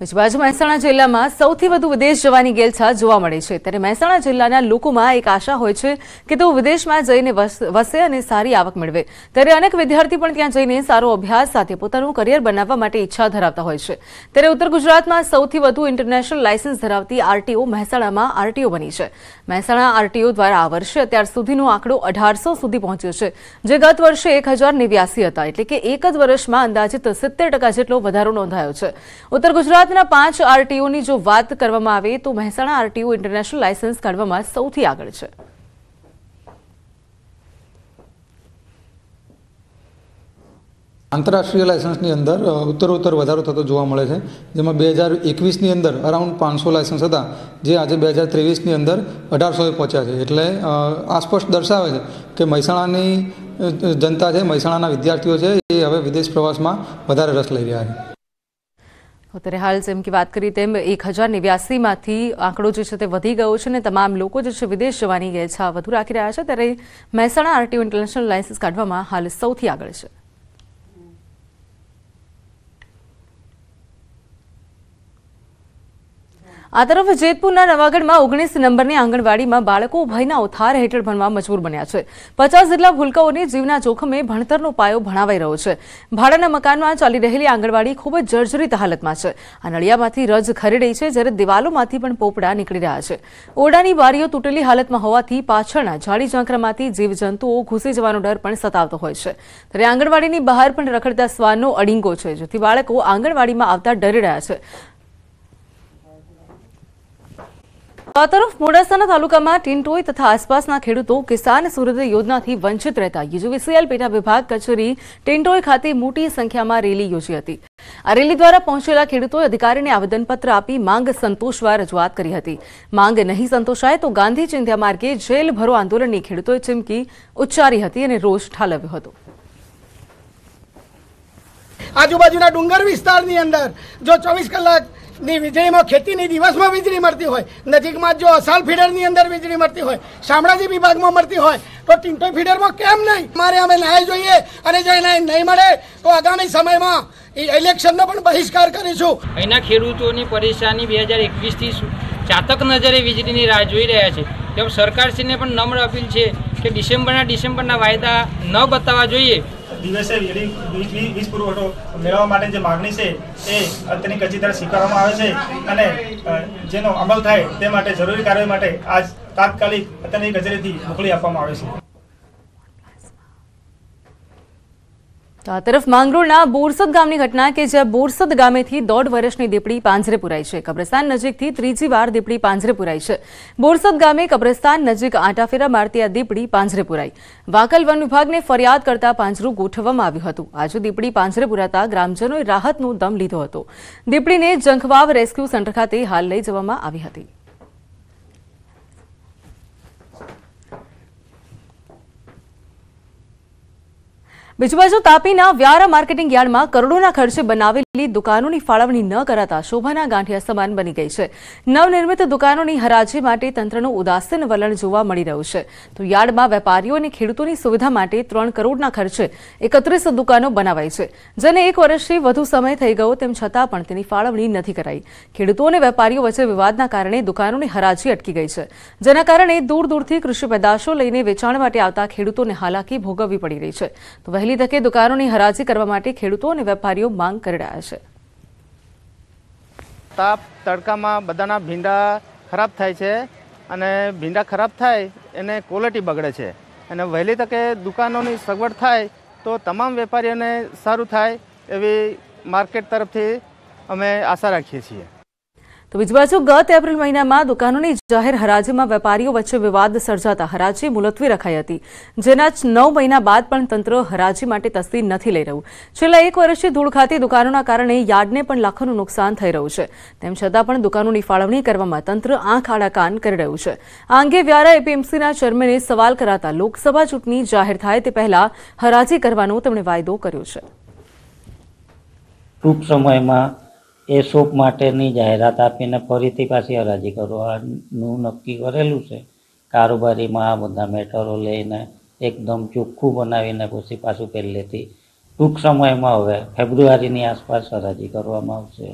બાજુ મહેસાણા જિલ્લામાં સૌથી વધુ વિદેશ જવાની ગેલછા જોવા મળે છે ત્યારે મહેસાણા જિલ્લાના લોકોમાં એક આશા હોય છે કે તેઓ વિદેશમાં જઈને વસે અને સારી આવક મેળવે ત્યારે અનેક વિદ્યાર્થી પણ ત્યાં જઈને સારો અભ્યાસ સાથે પોતાનું કરિયર બનાવવા માટે ઈચ્છા ધરાવતા હોય છે ત્યારે ઉત્તર ગુજરાતમાં સૌથી વધુ ઇન્ટરનેશનલ લાયસન્સ ધરાવતી આરટીઓ મહેસાણામાં આરટીઓ બની છે મહેસાણા આરટીઓ દ્વારા આ વર્ષે અત્યાર સુધીનો આંકડો અઢારસો સુધી પહોંચ્યો છે જે ગત વર્ષે એક હતા એટલે કે એક જ વર્ષમાં અંદાજિત સિત્તેર જેટલો વધારો નોંધાયો છે ઉત્તર ગુજરાત ગુજરાતના પાંચ આરટીઓની જો વાત કરવામાં આવે તો મહેસાણા આરટીઓ ઇન્ટરનેશનલ લાયસન્સ કાઢવામાં સૌથી આગળ છે આંતરરાષ્ટ્રીય લાયસન્સની અંદર ઉત્તરોત્તર વધારો થતો જોવા મળે છે જેમાં બે હજાર એકવીસની અંદર અરાઉન્ડ પાંચસો લાયસન્સ હતા જે આજે બે હજાર ત્રેવીસની અંદર અઢારસોએ પહોંચ્યા છે એટલે આ સ્પષ્ટ દર્શાવે છે કે મહેસાણાની જનતા છે મહેસાણાના વિદ્યાર્થીઓ છે એ હવે વિદેશ પ્રવાસમાં વધારે રસ લઈ રહ્યા છે અત્યારે હાલ જેમ કે વાત કરી તેમ એક હજાર નેવ્યાસીમાંથી આંકડો જે છે તે વધી ગયો છે અને તમામ લોકો જે છે વિદેશ જવાની ગેરછા વધુ રાખી રહ્યા છે ત્યારે મહેસાણા આરટીઓ ઇન્ટરનેશનલ લાયસન્સ કાઢવામાં હાલ સૌથી આગળ છે આ તરફ જેતપુરના નવાગઢમાં ઓગણીસ નંબરની આંગણવાડીમાં બાળકો ભયના ઉથાર હેઠળ ભણવા મજબૂર બન્યા છે પચાસ જેટલા ભૂલકાઓને જીવના જોખમે ભણતરનો પાયો ભણાવાઈ રહ્યો છે ભાડાના મકાનમાં ચાલી રહેલી આંગણવાડી ખૂબ જ જર્જરિત હાલતમાં છે આ નળિયામાંથી રજ ખરી રહી છે જ્યારે દિવાલોમાંથી પણ પોપડા નીકળી રહ્યા છે ઓરડાની બારીઓ તૂટેલી હાલતમાં હોવાથી પાછળના ઝાડી ઝાંખરામાંથી જીવજંતુઓ ઘૂસી જવાનો ડર પણ સતાવતો હોય છે ત્યારે આંગણવાડીની બહાર પણ રખડતા શ્વાનનો અડીંગો છે જેથી બાળકો આંગણવાડીમાં આવતા ડરી રહ્યા છે આ તરફ મોડાસાના તાલુકામાં ટીન્ટોઈ તથા આસપાસના ખેડૂતો કિસાન સૂર્યોદય યોજનાથી વંચિત રહેતા યુજીવીસીએલ પેટા વિભાગ કચેરી ટીન્ટોઈ ખાતે મોટી સંખ્યામાં રેલી યોજી હતી આ રેલી દ્વારા પહોંચેલા ખેડૂતોએ અધિકારીને આવેદનપત્ર આપી માંગ સંતોષવા રજૂઆત કરી હતી માંગ નહીં સંતોષાય તો ગાંધી ચિંધ્યા માર્ગે જેલ ભરો આંદોલનની ખેડૂતોએ ચીમકી ઉચ્ચારી હતી અને રોષ ઠાલવ્યો હતો આજુબાજુના ડુંગર વિસ્તારની અંદર જો ચોવીસ કલાક ની વીજળીમાં ખેતીની દિવસમાં વીજળી મળતી હોય નજીકમાં જો અસાલ ફીડરની અંદર વીજળી મળતી હોય શામળાજી વિભાગમાં મળતી હોય તો ટીંટો ફીડરમાં કેમ નહીં મારે અમે ન્યાય જોઈએ અને જો ન્યાય નહીં મળે તો આગામી સમયમાં ઇલેક્શનનો પણ બહિષ્કાર કરીશું અહીંના ખેડૂતોની પરેશાની બે હજાર એકવીસથી ચાતક નજરે વીજળીની રાહ જોઈ રહ્યા છે તેમ સરકારશ્રીને પણ નમ્ર અપીલ છે કે ડિસેમ્બરના ડિસેમ્બરના વાયદા ન બતાવવા જોઈએ દિવસે વીજળી વીજ પુરવઠો મેળવવા માટે જે માગણી છે એ અત્યારની કચી દ્વારા સ્વીકારવામાં આવે છે અને જેનો અમલ થાય તે માટે જરૂરી કાર્યવાહી માટે આજ તાત્કાલિક અત્યારની કચેરીથી મોકલી આપવામાં આવે છે તો આ તરફ માંગરોળના બોરસદ ગામની ઘટના કે જ્યાં બોરસદ ગામેથી દોઢ વર્ષની દીપડી પાંજરે પુરાઈ છે કબ્રસ્તાન નજીકથી ત્રીજી વાર દીપડી પાંજરે પુરાઈ છે બોરસદ ગામે કબ્રસ્તાન નજીક આંટાફેરા મારતી આ દીપડી પાંજરે પુરાઈ વાકલ વન વિભાગને ફરિયાદ કરતા પાંજરું ગોઠવવામાં આવ્યું હતું આજે દીપડી પાંજરે પુરાતા ગ્રામજનોએ રાહતનો દમ લીધો હતો દીપડીને જંખવાવ રેસ્ક્યુ સેન્ટર ખાતે હાલ લઈ જવામાં આવી હતી બીજી બાજુ તાપીના વ્યારા માર્કેટિંગ યાર્ડમાં કરોડોના ખર્ચે બનાવેલી દુકાનોની ફાળવણી ન કરાતા શોભાના ગાંઠિયા સમાન બની ગઈ છે નવનિર્મિત દુકાનોની હરાજી માટે તંત્રનું ઉદાસીન વલણ જોવા મળી રહ્યું છે તો યાર્ડમાં વેપારીઓ અને ખેડૂતોની સુવિધા માટે ત્રણ કરોડના ખર્ચે એકત્રીસ દુકાનો બનાવાઈ છે જેને એક વર્ષથી વધુ સમય થઈ ગયો તેમ છતાં પણ તેની ફાળવણી નથી કરાઈ ખેડૂતો અને વેપારીઓ વચ્ચે વિવાદના કારણે દુકાનોની હરાજી અટકી ગઈ છે જેના કારણે દૂર દૂરથી કૃષિ પેદાશો લઈને વેચાણ માટે આવતા ખેડૂતોને હાલાકી ભોગવવી પડી રહી છે તો વહેલી વહેલી તકે દુકાનોની હરાજી કરવા માટે ખેડૂતો અને વેપારીઓ માંગ કરી રહ્યા છે તાપ તડકામાં બધાના ભીંડા ખરાબ થાય છે અને ભીંડા ખરાબ થાય એને ક્વોલિટી બગડે છે અને વહેલી તકે દુકાનોની સગવડ થાય તો તમામ વેપારીઓને સારું થાય એવી માર્કેટ તરફથી અમે આશા રાખીએ છીએ તો બીજી બાજુ ગત એપ્રિલ મહિનામાં દુકાનોની જાહેર હરાજીમાં વેપારીઓ વચ્ચે વિવાદ સર્જાતા હરાજી મુલતવી રખાઈ હતી જેના જ નવ મહિના બાદ પણ તંત્ર હરાજી માટે તસ્દી નથી લઈ રહ્યું છેલ્લા એક વર્ષથી ધૂળ ખાતી દુકાનોના કારણે યાર્ડને પણ લાખોનું નુકસાન થઈ રહ્યું છે તેમ છતાં પણ દુકાનોની ફાળવણી કરવામાં તંત્ર આંખ આડા કાન કરી રહ્યું છે આ અંગે વ્યારા એપીએમસીના ચેરમેને સવાલ કરાતા લોકસભા ચૂંટણી જાહેર થાય તે પહેલા હરાજી કરવાનો તેમણે વાયદો કર્યો છે ટૂંક સમયમાં એ સૂપ માટેની જાહેરાત આપીને ફરીથી પાછી હરાજી કરવાનું નક્કી કરેલું છે કારોબારીમાં આ બધા મેટરો લઈને એકદમ ચોખ્ખું બનાવીને પછી પાછું પહેલેથી ટૂંક સમયમાં હવે ફેબ્રુઆરીની આસપાસ હરાજી કરવામાં આવશે